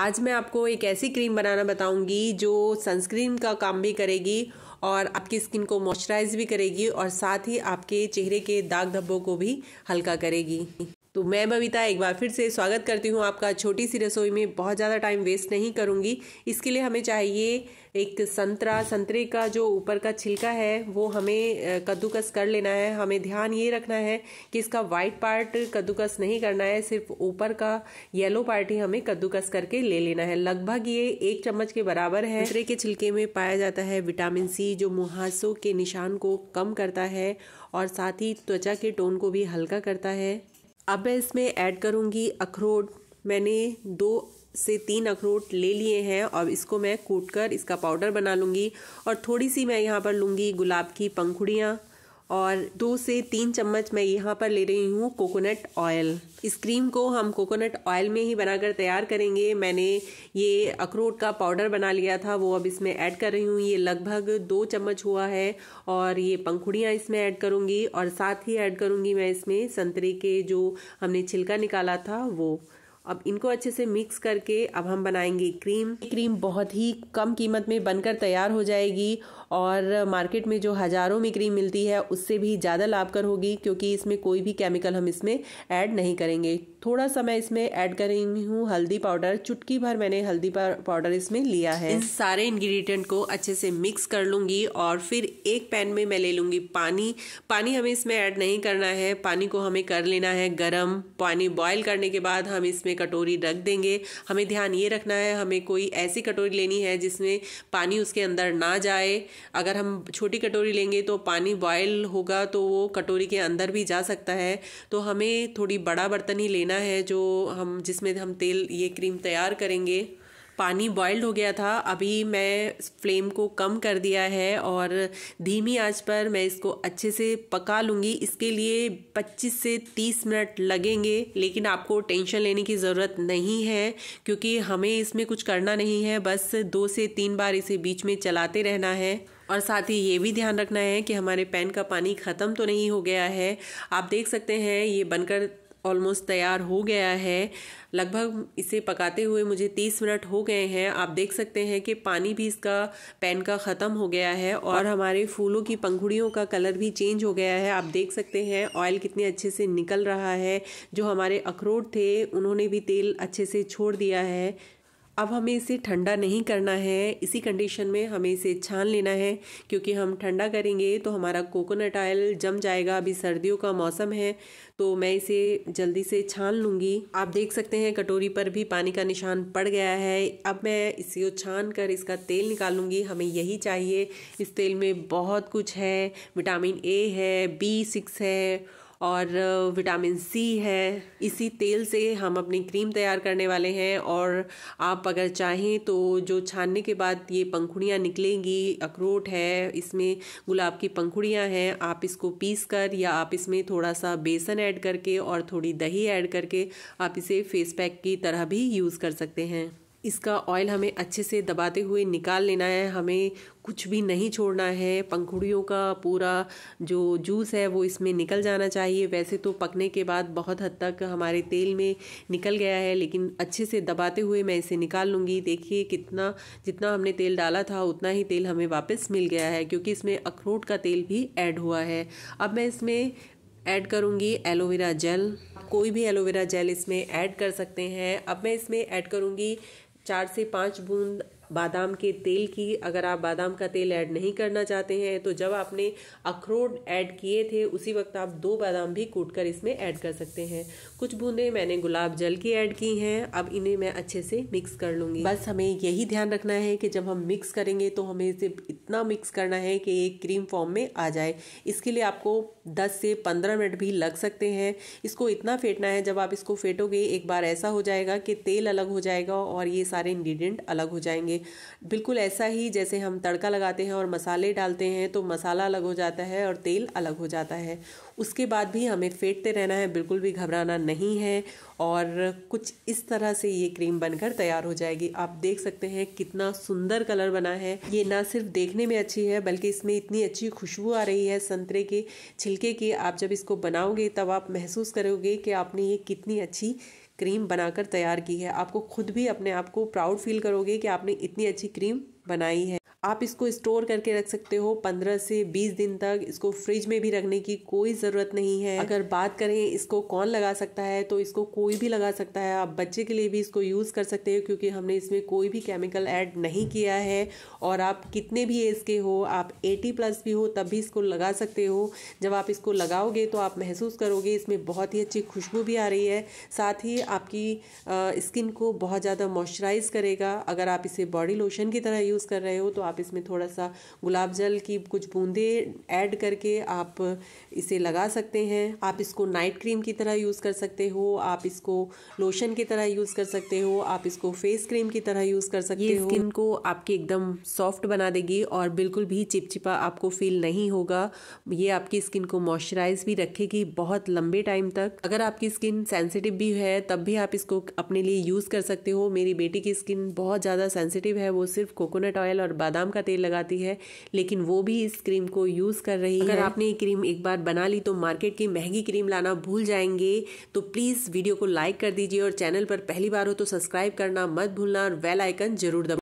आज मैं आपको एक ऐसी क्रीम बनाना बताऊंगी जो सनस्क्रीन का काम भी करेगी और आपकी स्किन को मॉइस्चराइज भी करेगी और साथ ही आपके चेहरे के दाग धब्बों को भी हल्का करेगी तो मैं बबीता एक बार फिर से स्वागत करती हूँ आपका छोटी सी रसोई में बहुत ज़्यादा टाइम वेस्ट नहीं करूँगी इसके लिए हमें चाहिए एक संतरा संतरे का जो ऊपर का छिलका है वो हमें कद्दूकस कर लेना है हमें ध्यान ये रखना है कि इसका वाइट पार्ट कद्दूकस नहीं करना है सिर्फ ऊपर का येलो पार्ट ही हमें कद्दूकस करके ले लेना है लगभग ये एक चम्मच के बराबर है संतरे के छिलके में पाया जाता है विटामिन सी जो मुहासों के निशान को कम करता है और साथ ही त्वचा के टोन को भी हल्का करता है अब मैं इसमें ऐड करूँगी अखरोट मैंने दो से तीन अखरोट ले लिए हैं और इसको मैं कूट कर इसका पाउडर बना लूँगी और थोड़ी सी मैं यहाँ पर लूँगी गुलाब की पंखुड़ियाँ और दो से तीन चम्मच मैं यहाँ पर ले रही हूँ कोकोनट ऑयल इस क्रीम को हम कोकोनट ऑयल में ही बनाकर तैयार करेंगे मैंने ये अखरोट का पाउडर बना लिया था वो अब इसमें ऐड कर रही हूँ ये लगभग दो चम्मच हुआ है और ये पंखुड़ियाँ इसमें ऐड करूँगी और साथ ही ऐड करूँगी मैं इसमें संतरे के जो हमने छिलका निकाला था वो अब इनको अच्छे से मिक्स करके अब हम बनाएंगे क्रीम क्रीम बहुत ही कम कीमत में बनकर तैयार हो जाएगी और मार्केट में जो हज़ारों में क्रीम मिलती है उससे भी ज़्यादा लाभकर होगी क्योंकि इसमें कोई भी केमिकल हम इसमें ऐड नहीं करेंगे थोड़ा सा मैं इसमें ऐड कर रही हूँ हल्दी पाउडर चुटकी भर मैंने हल्दी पाउडर इसमें लिया है इस सारे इन्ग्रीडियंट को अच्छे से मिक्स कर लूँगी और फिर एक पैन में मैं ले लूँगी पानी पानी हमें इसमें ऐड नहीं करना है पानी को हमें कर लेना है गर्म पानी बॉयल करने के बाद हम इसमें कटोरी रख देंगे हमें ध्यान ये रखना है हमें कोई ऐसी कटोरी लेनी है जिसमें पानी उसके अंदर ना जाए अगर हम छोटी कटोरी लेंगे तो पानी बॉयल होगा तो वो कटोरी के अंदर भी जा सकता है तो हमें थोड़ी बड़ा बर्तन ही लेना है जो हम जिसमें हम तेल ये क्रीम तैयार करेंगे पानी बॉयल्ड हो गया था अभी मैं फ्लेम को कम कर दिया है और धीमी आंच पर मैं इसको अच्छे से पका लूँगी इसके लिए 25 से 30 मिनट लगेंगे लेकिन आपको टेंशन लेने की ज़रूरत नहीं है क्योंकि हमें इसमें कुछ करना नहीं है बस दो से तीन बार इसे बीच में चलाते रहना है और साथ ही ये भी ध्यान रखना है कि हमारे पैन का पानी ख़त्म तो नहीं हो गया है आप देख सकते हैं ये बनकर ऑलमोस्ट तैयार हो गया है लगभग इसे पकाते हुए मुझे तीस मिनट हो गए हैं आप देख सकते हैं कि पानी भी इसका पैन का ख़त्म हो गया है और हमारे फूलों की पंखुड़ियों का कलर भी चेंज हो गया है आप देख सकते हैं ऑयल कितने अच्छे से निकल रहा है जो हमारे अखरोट थे उन्होंने भी तेल अच्छे से छोड़ दिया है अब हमें इसे ठंडा नहीं करना है इसी कंडीशन में हमें इसे छान लेना है क्योंकि हम ठंडा करेंगे तो हमारा कोकोनट ऑयल जम जाएगा अभी सर्दियों का मौसम है तो मैं इसे जल्दी से छान लूँगी आप देख सकते हैं कटोरी पर भी पानी का निशान पड़ गया है अब मैं इसे छान कर इसका तेल निकालूंगी हमें यही चाहिए इस तेल में बहुत कुछ है विटामिन ए है बी सिक्स है और विटामिन सी है इसी तेल से हम अपनी क्रीम तैयार करने वाले हैं और आप अगर चाहें तो जो छानने के बाद ये पंखुड़ियाँ निकलेंगी अखरोट है इसमें गुलाब की पंखुड़ियाँ हैं आप इसको पीस कर या आप इसमें थोड़ा सा बेसन ऐड करके और थोड़ी दही ऐड करके आप इसे फेस पैक की तरह भी यूज़ कर सकते हैं इसका ऑयल हमें अच्छे से दबाते हुए निकाल लेना है हमें कुछ भी नहीं छोड़ना है पंखुड़ियों का पूरा जो जूस है वो इसमें निकल जाना चाहिए वैसे तो पकने के बाद बहुत हद तक हमारे तेल में निकल गया है लेकिन अच्छे से दबाते हुए मैं इसे निकाल लूँगी देखिए कितना जितना हमने तेल डाला था उतना ही तेल हमें वापस मिल गया है क्योंकि इसमें अखरोट का तेल भी ऐड हुआ है अब मैं इसमें ऐड करूँगी एलोवेरा जेल कोई भी एलोवेरा जेल इसमें ऐड कर सकते हैं अब मैं इसमें ऐड करूँगी चार से पाँच बूंद बादाम के तेल की अगर आप बादाम का तेल ऐड नहीं करना चाहते हैं तो जब आपने अखरोट ऐड किए थे उसी वक्त आप दो बादाम भी कूट कर इसमें ऐड कर सकते हैं कुछ बूंदें मैंने गुलाब जल की ऐड की हैं अब इन्हें मैं अच्छे से मिक्स कर लूँगी बस हमें यही ध्यान रखना है कि जब हम मिक्स करेंगे तो हमें इसे इतना मिक्स करना है कि ये क्रीम फॉर्म में आ जाए इसके लिए आपको 10 से 15 मिनट भी लग सकते हैं इसको इतना फेंटना है जब आप इसको फेंटोगे एक बार ऐसा हो जाएगा कि तेल अलग हो जाएगा और ये सारे इंग्रेडिएंट अलग हो जाएंगे बिल्कुल ऐसा ही जैसे हम तड़का लगाते हैं और मसाले डालते हैं तो मसाला अलग हो जाता है और तेल अलग हो जाता है उसके बाद भी हमें फेंटते रहना है बिल्कुल भी घबराना नहीं है और कुछ इस तरह से ये क्रीम बनकर तैयार हो जाएगी आप देख सकते हैं कितना सुंदर कलर बना है ये ना सिर्फ देखने में अच्छी है बल्कि इसमें इतनी अच्छी खुशबू आ रही है संतरे के छिलके की आप जब इसको बनाओगे तब आप महसूस करोगे कि आपने ये कितनी अच्छी क्रीम बनाकर तैयार की है आपको खुद भी अपने आप को प्राउड फील करोगे कि आपने इतनी अच्छी क्रीम बनाई है आप इसको स्टोर करके रख सकते हो पंद्रह से बीस दिन तक इसको फ्रिज में भी रखने की कोई ज़रूरत नहीं है अगर बात करें इसको कौन लगा सकता है तो इसको कोई भी लगा सकता है आप बच्चे के लिए भी इसको यूज़ कर सकते हो क्योंकि हमने इसमें कोई भी केमिकल ऐड नहीं किया है और आप कितने भी एज के हो आप एटी प्लस भी हो तब भी इसको लगा सकते हो जब आप इसको लगाओगे तो आप महसूस करोगे इसमें बहुत ही अच्छी खुशबू भी आ रही है साथ ही आपकी स्किन को बहुत ज़्यादा मॉइस्चराइज करेगा अगर आप इसे बॉडी लोशन की तरह यूज़ कर रहे हो तो आप आप इसमें थोड़ा सा गुलाब जल की कुछ बूंदे ऐड करके आप इसे लगा सकते हैं आप इसको नाइट क्रीम की तरह यूज़ कर सकते हो आप इसको लोशन की तरह यूज़ कर सकते हो आप इसको फेस क्रीम की तरह यूज़ कर सकते हो स्किन को आपकी एकदम सॉफ्ट बना देगी और बिल्कुल भी चिपचिपा आपको फील नहीं होगा ये आपकी स्किन को मॉइस्चराइज भी रखेगी बहुत लंबे टाइम तक अगर आपकी स्किन सेंसिटिव भी है तब भी आप इसको अपने लिए यूज़ कर सकते हो मेरी बेटी की स्किन बहुत ज़्यादा सेंसिटिव है वो सिर्फ कोकोनट ऑयल और बादाम बादाम का तेल लगाती है लेकिन वो भी इस क्रीम को यूज़ कर रही अगर है आपने ये क्रीम एक बार बना ली तो मार्केट की महंगी क्रीम लाना भूल जाएंगे तो प्लीज़ वीडियो को लाइक कर दीजिए और चैनल पर पहली बार हो तो सब्सक्राइब करना मत भूलना और वेल आइकन जरूर दबा